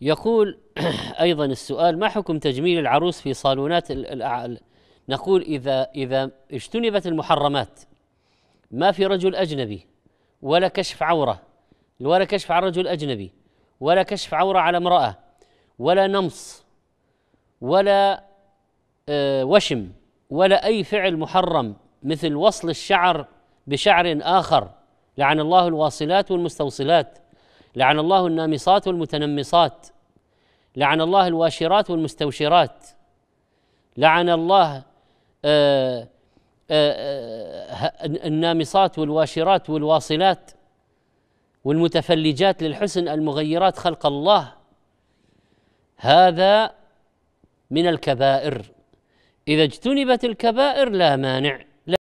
يقول ايضا السؤال ما حكم تجميل العروس في صالونات الأعل نقول اذا اذا اجتنبت المحرمات ما في رجل اجنبي ولا كشف عوره ولا كشف عن رجل اجنبي ولا كشف عوره على امراه ولا نمص ولا آه، وشم ولا اي فعل محرم مثل وصل الشعر بشعر اخر لعن الله الواصلات والمستوصلات لعن الله النامصات والمتنمصات لعن الله الواشرات والمستوشرات لعن الله آه، آه، آه، النامصات والواشرات والواصلات والمتفلجات للحسن المغيرات خلق الله هذا من الكبائر اذا اجتنبت الكبائر لا مانع